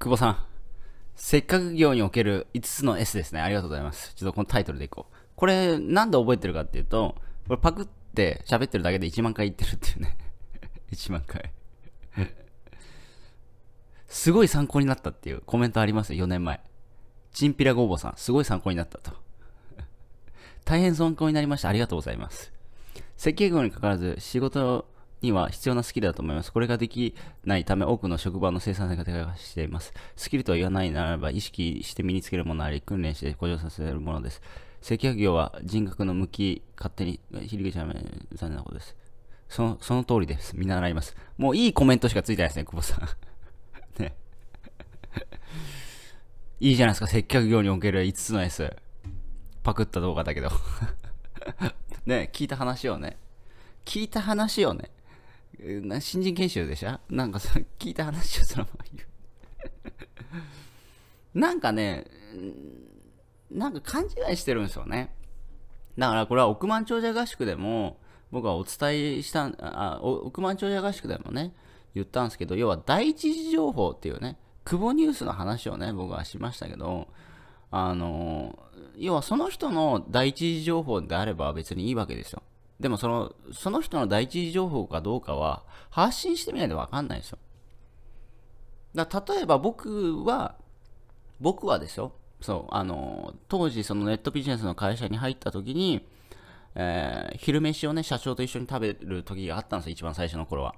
久保さん。せっかく業における5つの S ですね。ありがとうございます。ちょっとこのタイトルでいこう。これ、なんで覚えてるかっていうと、これパクって喋ってるだけで1万回言ってるっていうね。1 万回すごい参考になったっていうコメントありますよ、4年前。チンピラごぼうさん、すごい参考になったと。大変参考になりました。ありがとうございます。設計業にかかわらず、仕事には必要なスキルだと思います。これができないため多くの職場の生産性が低下しています。スキルとは言わないならば意識して身につけるものあり、訓練して向上させるものです。接客業は人格の向き、勝手にひりげちゃめ、残念なことです。その、その通りです。見習います。もういいコメントしかついてないですね、久保さん。ね。いいじゃないですか、接客業における5つの S。パクった動画だけど ね、聞いた話をね。聞いた話をね。な新人研修でしょなんかさ、聞いた話をそのまま言う なんかね、なんか勘違いしてるんですよね。だからこれは億万長者合宿でも、僕はお伝えした、あ億万長者合宿でもね、言ったんですけど、要は第一次情報っていうね、久保ニュースの話をね、僕はしましたけど、あの、要はその人の第一次情報であれば別にいいわけですよ。でもその、その人の第一次情報かどうかは、発信してみないとわかんないですよ。だ例えば僕は、僕はですよ。そう、あの、当時そのネットビジネスの会社に入った時に、えー、昼飯をね、社長と一緒に食べる時があったんですよ、一番最初の頃は。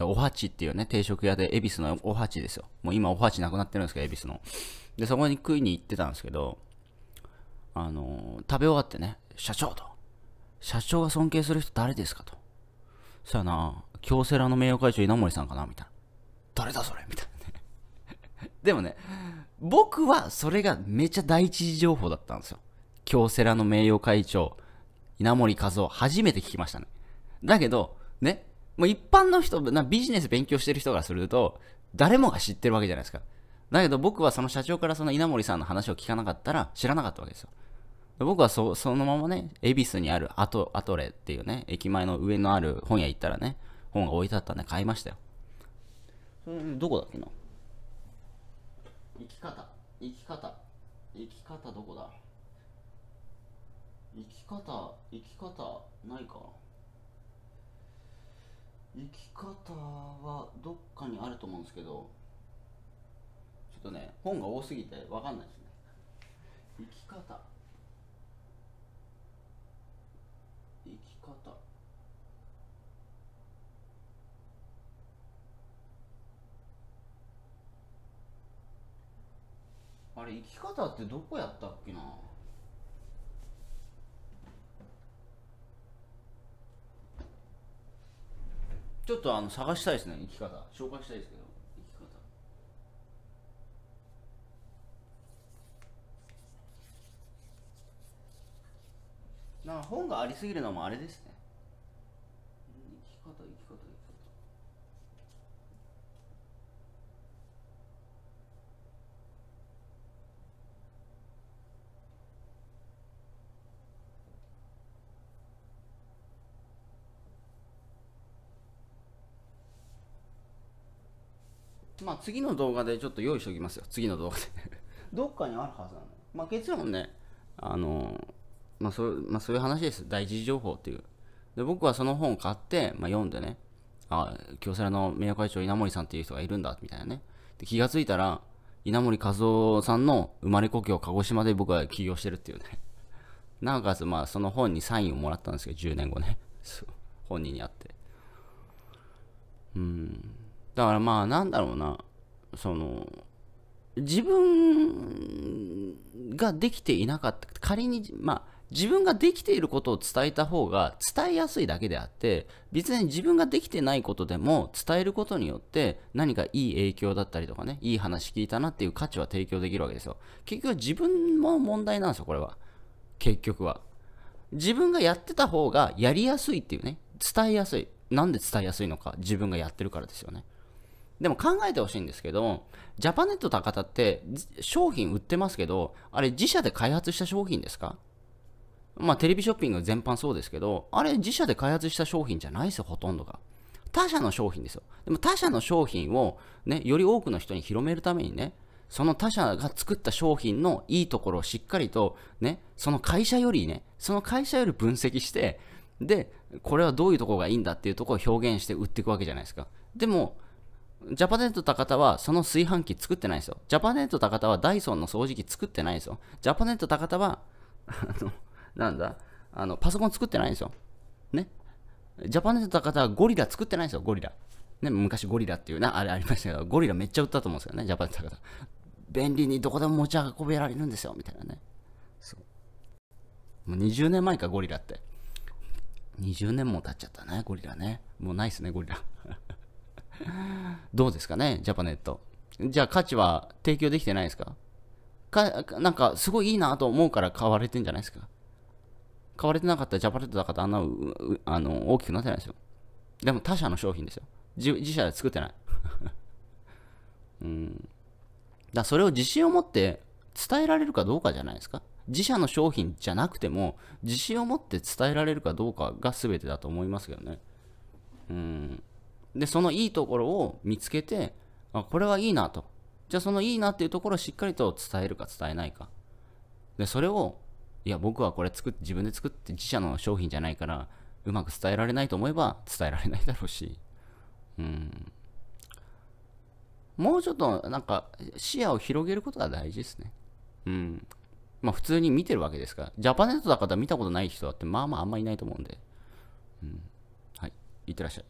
おはちっていうね、定食屋で、恵比寿のおはちですよ。もう今おはちなくなってるんですけど、恵比寿の。で、そこに食いに行ってたんですけど、あの食べ終わってね、社長と、社長が尊敬する人誰ですかと。そやな、京セラの名誉会長稲森さんかなみたいな。誰だそれみたいなね。でもね、僕はそれがめちゃ第一次情報だったんですよ。京セラの名誉会長、稲森和夫、初めて聞きましたね。だけど、ね、もう一般の人、なビジネス勉強してる人がすると、誰もが知ってるわけじゃないですか。だけど僕はその社長からその稲森さんの話を聞かなかったら知らなかったわけですよ。僕はそのままね、恵比寿にあるアトアトレっていうね、駅前の上のある本屋行ったらね、本が置いてあったんで買いましたよ。どこだっけな生き方、生き方、生き方どこだ生き方、生き方ないか生き方はどっかにあると思うんですけど、ちょっとね、本が多すぎてわかんないですね。生き方。方あれ生き方ってどこやったっけなちょっとあの探したいですね生き方紹介したいですけどな本がありすぎるのもあれですね生き方生き方生き方まあ次の動画でちょっと用意しておきますよ次の動画でどっかにあるはずなのまあ結論ねあのーまあそうまあ、そういう話です。第一次情報っていう。で僕はその本を買って、まあ、読んでね、あ京セラの名誉会長稲森さんっていう人がいるんだ、みたいなね。で気がついたら、稲森和夫さんの生まれ故郷、鹿児島で僕は起業してるっていうね。なおかつ、まあ、その本にサインをもらったんですけど、10年後ね。本人に会って。うん。だからまあ、なんだろうな。その、自分ができていなかった。仮に、まあ、自分ができていることを伝えた方が伝えやすいだけであって別に自分ができてないことでも伝えることによって何かいい影響だったりとかねいい話聞いたなっていう価値は提供できるわけですよ結局自分も問題なんですよこれは結局は自分がやってた方がやりやすいっていうね伝えやすいなんで伝えやすいのか自分がやってるからですよねでも考えてほしいんですけど、ジャパネット高田って商品売ってますけど、あれ自社で開発した商品ですかまあテレビショッピング全般そうですけど、あれ自社で開発した商品じゃないですよ、ほとんどが。他社の商品ですよ。でも他社の商品をね、より多くの人に広めるためにね、その他社が作った商品のいいところをしっかりとね、その会社よりね、その会社より分析して、で、これはどういうところがいいんだっていうところを表現して売っていくわけじゃないですか。でも、ジャパネット高田はその炊飯器作ってないですよ。ジャパネット高田はダイソンの掃除機作ってないですよ。ジャパネット高田は、あの、なんだ、あの、パソコン作ってないんですよ。ね。ジャパネットの方はゴリラ作ってないんですよ、ゴリラ。ね、昔ゴリラっていうな、あれありましたけど、ゴリラめっちゃ売ったと思うんですよね、ジャパネットの方。便利にどこでも持ち運べられるんですよ、みたいなね。そう。もう20年前か、ゴリラって。20年も経っちゃったね、ゴリラね。もうないっすね、ゴリラ。どうですかね、ジャパネット。じゃあ価値は提供できてないですかか、なんかすごいいいなと思うから買われてんじゃないですか使われてなかったジャパネットだからあんなあの大きくなってないですよ。でも他社の商品ですよ。自自社で作ってない。うん。だそれを自信を持って伝えられるかどうかじゃないですか。自社の商品じゃなくても、自信を持って伝えられるかどうかが全てだと思いますけどね。うん。で、そのいいところを見つけて、あ、これはいいなと。じゃあそのいいなっていうところをしっかりと伝えるか伝えないか。で、それをいや、僕はこれ作って、自分で作って自社の商品じゃないから、うまく伝えられないと思えば伝えられないだろうし、うん。もうちょっと、なんか、視野を広げることが大事ですね。うん。まあ、普通に見てるわけですから、ジャパネットだから見たことない人だって、まあまああんまいないと思うんで、うん。はい。いってらっしゃい。